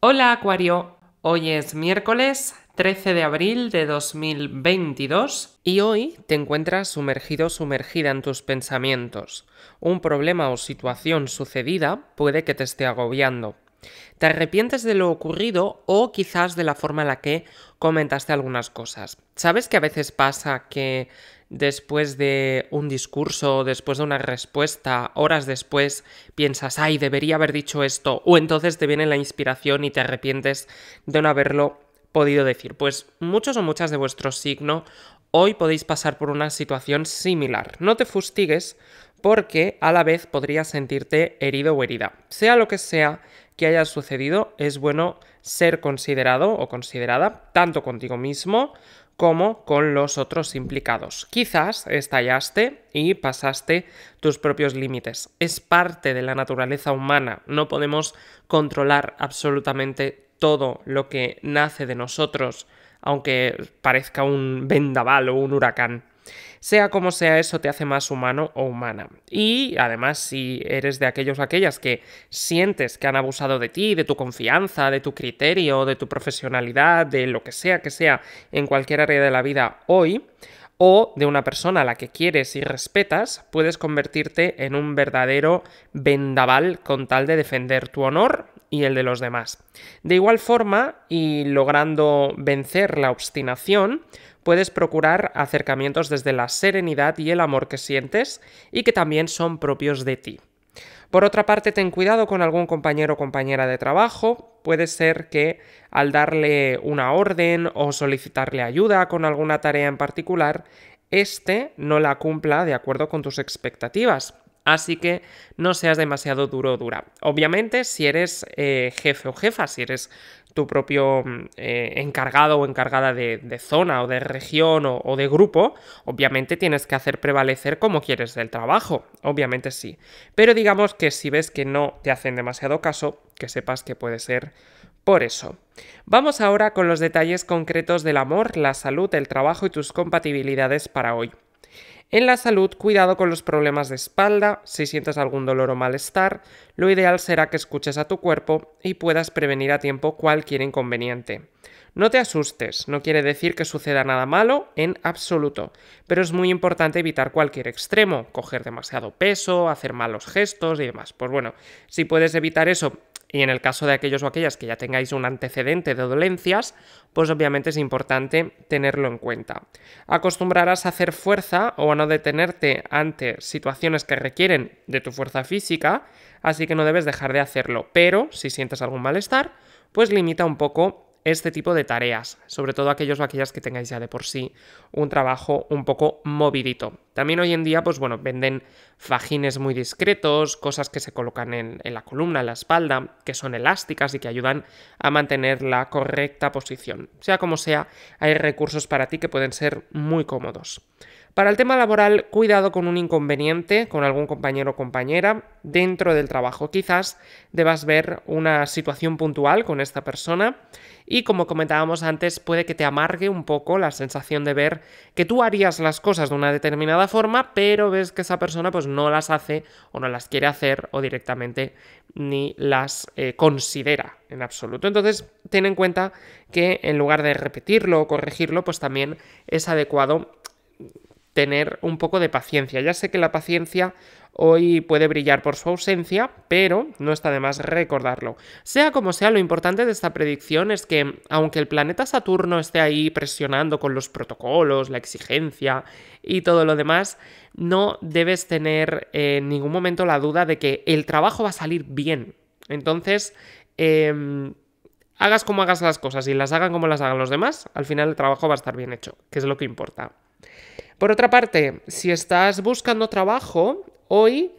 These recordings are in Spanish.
Hola Acuario, hoy es miércoles 13 de abril de 2022 y hoy te encuentras sumergido sumergida en tus pensamientos. Un problema o situación sucedida puede que te esté agobiando. Te arrepientes de lo ocurrido o quizás de la forma en la que comentaste algunas cosas. ¿Sabes que a veces pasa que después de un discurso, después de una respuesta, horas después, piensas, ay, debería haber dicho esto, o entonces te viene la inspiración y te arrepientes de no haberlo podido decir? Pues muchos o muchas de vuestro signo hoy podéis pasar por una situación similar. No te fustigues porque a la vez podrías sentirte herido o herida. Sea lo que sea, que haya sucedido, es bueno ser considerado o considerada tanto contigo mismo como con los otros implicados. Quizás estallaste y pasaste tus propios límites. Es parte de la naturaleza humana. No podemos controlar absolutamente todo lo que nace de nosotros, aunque parezca un vendaval o un huracán. Sea como sea, eso te hace más humano o humana. Y además, si eres de aquellos o aquellas que sientes que han abusado de ti, de tu confianza, de tu criterio, de tu profesionalidad, de lo que sea que sea en cualquier área de la vida hoy, o de una persona a la que quieres y respetas, puedes convertirte en un verdadero vendaval con tal de defender tu honor y el de los demás. De igual forma, y logrando vencer la obstinación, puedes procurar acercamientos desde la serenidad y el amor que sientes y que también son propios de ti. Por otra parte, ten cuidado con algún compañero o compañera de trabajo. Puede ser que al darle una orden o solicitarle ayuda con alguna tarea en particular, este no la cumpla de acuerdo con tus expectativas. Así que no seas demasiado duro o dura. Obviamente, si eres eh, jefe o jefa, si eres tu propio mm, eh, encargado o encargada de, zona o de región o, o, de grupo, obviamente tienes que hacer prevalecer como quieres del trabajo, obviamente sí. Pero digamos que si ves que no te hacen demasiado caso, que sepas que puede ser por eso. Vamos ahora con los detalles concretos del amor, la salud, el trabajo y tus compatibilidades para hoy. En la salud, cuidado con los problemas de espalda, si sientes algún dolor o malestar, lo ideal será que escuches a tu cuerpo y puedas prevenir a tiempo cualquier inconveniente. No te asustes, no quiere decir que suceda nada malo en absoluto, pero es muy importante evitar cualquier extremo, coger demasiado peso, hacer malos gestos y demás. Pues bueno, si puedes evitar eso y en el caso de aquellos o aquellas que ya tengáis un antecedente de dolencias, pues obviamente es importante tenerlo en cuenta. Acostumbrarás a hacer fuerza o a no detenerte ante situaciones que requieren de tu fuerza física, así que no debes dejar de hacerlo, pero si sientes algún malestar, pues limita un poco este tipo de tareas, sobre todo aquellos o aquellas que tengáis ya de por sí un trabajo un poco movidito. También hoy en día, pues bueno, venden fajines muy discretos, cosas que se colocan en, en la columna, en la espalda, que son elásticas y que ayudan a mantener la correcta posición. Sea como sea, hay recursos para ti que pueden ser muy cómodos. Para el tema laboral, cuidado con un inconveniente, con algún compañero o compañera dentro del trabajo. Quizás debas ver una situación puntual con esta persona y como comentábamos antes, puede que te amargue un poco la sensación de ver que tú harías las cosas de una determinada forma, pero ves que esa persona pues no las hace o no las quiere hacer o directamente ni las eh, considera en absoluto. Entonces, ten en cuenta que en lugar de repetirlo o corregirlo, pues también es adecuado tener un poco de paciencia. Ya sé que la paciencia hoy puede brillar por su ausencia, pero no está de más recordarlo. Sea como sea, lo importante de esta predicción es que, aunque el planeta Saturno esté ahí presionando con los protocolos, la exigencia y todo lo demás, no debes tener eh, en ningún momento la duda de que el trabajo va a salir bien. Entonces, em, hagas como hagas las cosas y las hagan como las hagan los demás, al final el trabajo va a estar bien hecho, que es lo que importa. Por otra parte, si estás buscando trabajo, hoy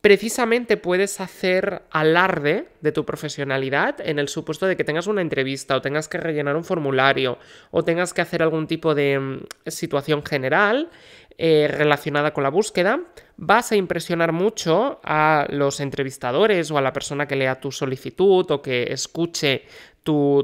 precisamente puedes hacer alarde de tu profesionalidad en el supuesto de que tengas una entrevista o tengas que rellenar un formulario o tengas que hacer algún tipo de mm, situación general eh, relacionada con la búsqueda, vas a impresionar mucho a los entrevistadores o a la persona que lea tu solicitud o que escuche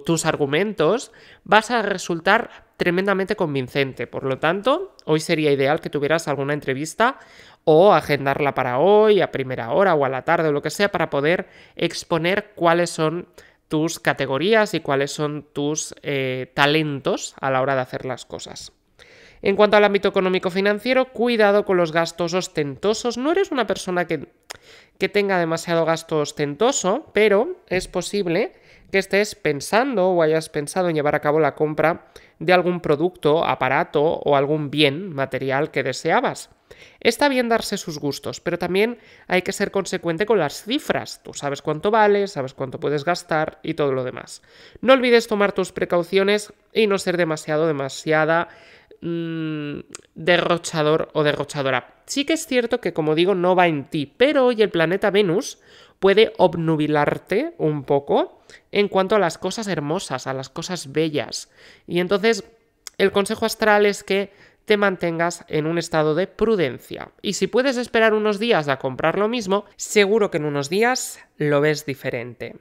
tus argumentos, vas a resultar tremendamente convincente. Por lo tanto, hoy sería ideal que tuvieras alguna entrevista o agendarla para hoy, a primera hora o a la tarde o lo que sea, para poder exponer cuáles son tus categorías y cuáles son tus eh, talentos a la hora de hacer las cosas. En cuanto al ámbito económico-financiero, cuidado con los gastos ostentosos. No eres una persona que, tenga demasiado gasto ostentoso, pero es posible que estés pensando o hayas pensado en llevar a cabo la compra de algún producto, aparato o algún bien material que deseabas. Está bien darse sus gustos, pero también hay que ser consecuente con las cifras. Tú sabes cuánto vale, sabes cuánto puedes gastar y todo lo demás. No olvides tomar tus precauciones y no ser demasiado, demasiada mm, derrochador o derrochadora. Sí que es cierto que, como digo, no va en ti, pero hoy el planeta Venus puede obnubilarte un poco en cuanto a las cosas hermosas, a las cosas bellas. Y entonces el consejo astral es que te mantengas en un estado de prudencia. Y si puedes esperar unos días a comprar lo mismo, seguro que en unos días lo ves diferente.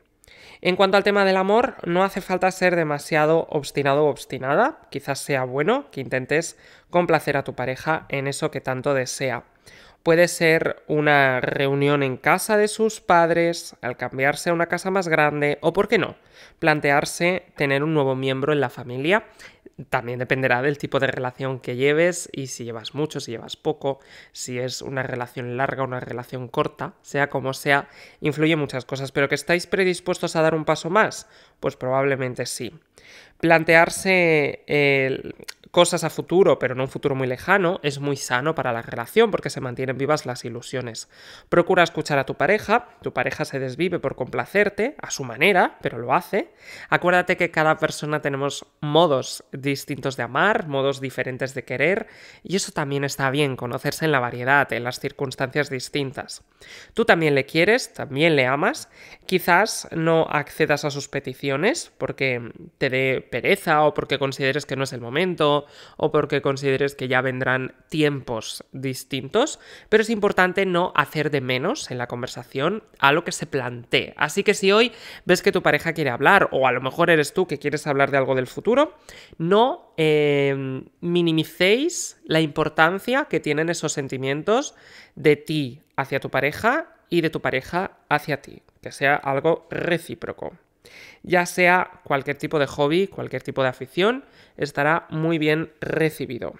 En cuanto al tema del amor, no hace falta ser demasiado obstinado o obstinada. Quizás sea bueno que intentes complacer a tu pareja en eso que tanto desea. Puede ser una reunión en casa de sus padres, al cambiarse a una casa más grande, o por qué no, plantearse tener un nuevo miembro en la familia. También dependerá del tipo de relación que lleves y si llevas mucho, si llevas poco, si es una relación larga, una relación corta, sea como sea, influye muchas cosas, pero que estáis predispuestos a dar un paso más, pues probablemente sí. Plantearse eh, cosas a futuro, pero no un futuro muy lejano, es muy sano para la relación porque se mantienen vivas las ilusiones. Procura escuchar a tu pareja, tu pareja se desvive por complacerte a su manera, pero lo hace. Acuérdate que cada persona tenemos modos distintos de amar, modos diferentes de querer, y eso también está bien, conocerse en la variedad, en las circunstancias distintas. Tú también le quieres, también le amas, quizás no accedas a sus peticiones porque de pereza o porque consideres que no es el momento o porque consideres que ya vendrán tiempos distintos, pero es importante no hacer de menos en la conversación a lo que se plantee. Así que si hoy ves que tu pareja quiere hablar o a lo mejor eres tú que quieres hablar de algo del futuro, no em, minimicéis la importancia que tienen esos sentimientos de ti hacia tu pareja y de tu pareja hacia ti, que sea algo recíproco. Ya sea cualquier tipo de hobby, cualquier tipo de afición, estará muy bien recibido.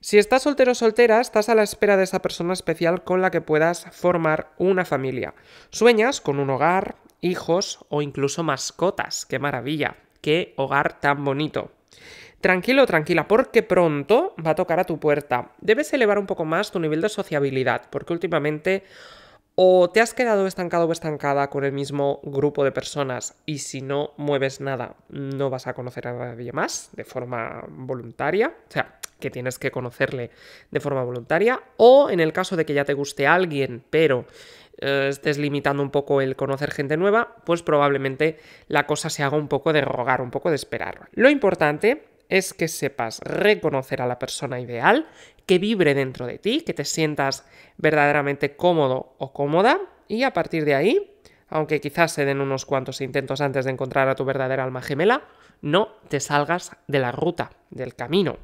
Si estás soltero o soltera, estás a la espera de esa persona especial con la que puedas formar una familia. Sueñas con un hogar, hijos o incluso mascotas. ¡Qué maravilla! ¡Qué hogar tan bonito! Tranquilo, tranquila, porque pronto va a tocar a tu puerta. Debes elevar un poco más tu nivel de sociabilidad, porque últimamente o te has quedado estancado o estancada con el mismo grupo de personas y si no mueves nada no vas a conocer a nadie más de forma voluntaria, o sea, que tienes que conocerle de forma voluntaria, o en el caso de que ya te guste alguien, pero eh, estés limitando un poco el conocer gente nueva, pues probablemente la cosa se haga un poco de rogar, un poco de esperar. Lo importante es que sepas reconocer a la persona ideal que vibre dentro de ti, que te sientas verdaderamente cómodo o cómoda y a partir de ahí, aunque quizás se den unos cuantos intentos antes de encontrar a tu verdadera alma gemela, no te salgas de la ruta, del camino.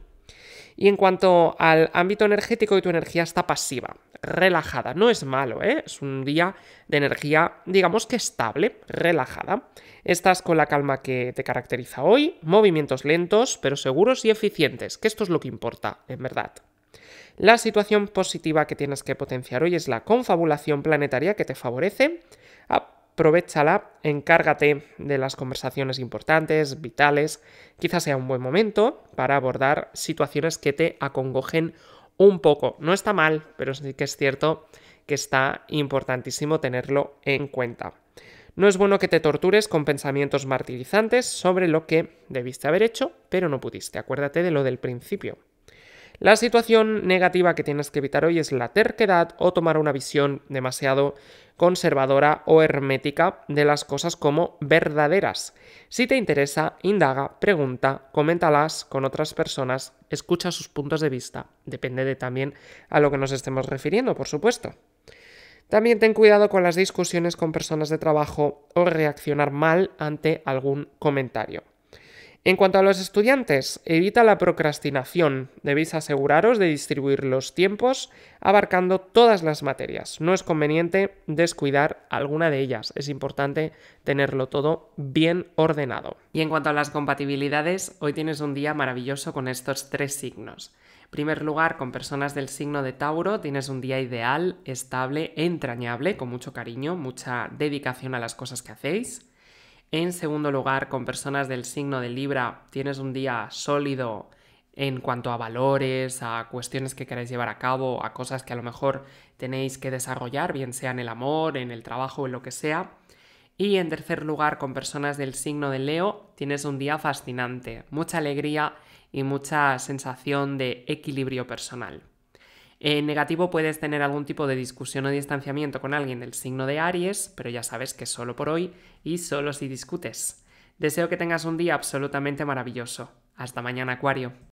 Y en cuanto al ámbito energético, y tu energía está pasiva, relajada. No es malo, ¿eh? es un día de energía, digamos que estable, relajada. Estás con la calma que te caracteriza hoy, movimientos lentos, pero seguros y eficientes, que esto es lo que importa, en verdad. La situación positiva que tienes que potenciar hoy es la confabulación planetaria que te favorece. Aprovechala, encárgate de las conversaciones importantes, vitales. Quizás sea un buen momento para abordar situaciones que te acongojen un poco. No está mal, pero sí que es cierto que está importantísimo tenerlo en cuenta. No es bueno que te tortures con pensamientos martirizantes sobre lo que debiste haber hecho, pero no pudiste. Acuérdate de lo del principio. La situación negativa que tienes que evitar hoy es la terquedad o tomar una visión demasiado conservadora o hermética de las cosas como verdaderas. Si te interesa, indaga, pregunta, coméntalas con otras personas, escucha sus puntos de vista. Depende de también a lo que nos estemos refiriendo, por supuesto. También ten cuidado con las discusiones con personas de trabajo o reaccionar mal ante algún comentario. En cuanto a los estudiantes, evita la procrastinación. Debéis aseguraros de distribuir los tiempos abarcando todas las materias. No es conveniente descuidar alguna de ellas. Es importante tenerlo todo bien ordenado. Y en cuanto a las compatibilidades, hoy tienes un día maravilloso con estos tres signos primer lugar, con personas del signo de Tauro tienes un día ideal, estable, entrañable, con mucho cariño, mucha dedicación a las cosas que hacéis. En segundo lugar, con personas del signo de Libra, tienes un día sólido en cuanto a valores, a cuestiones que queráis llevar a cabo, a cosas que a lo mejor tenéis que desarrollar, bien sea en el amor, en el trabajo, en lo que sea. Y en tercer lugar, con personas del signo de Leo, tienes un día fascinante, mucha alegría y mucha sensación de equilibrio personal. Eh, en negativo puedes tener algún tipo de discusión o distanciamiento con alguien del signo de Aries, pero ya sabes que solo por hoy y solo si discutes. Deseo que tengas un día absolutamente maravilloso. Hasta mañana, Acuario.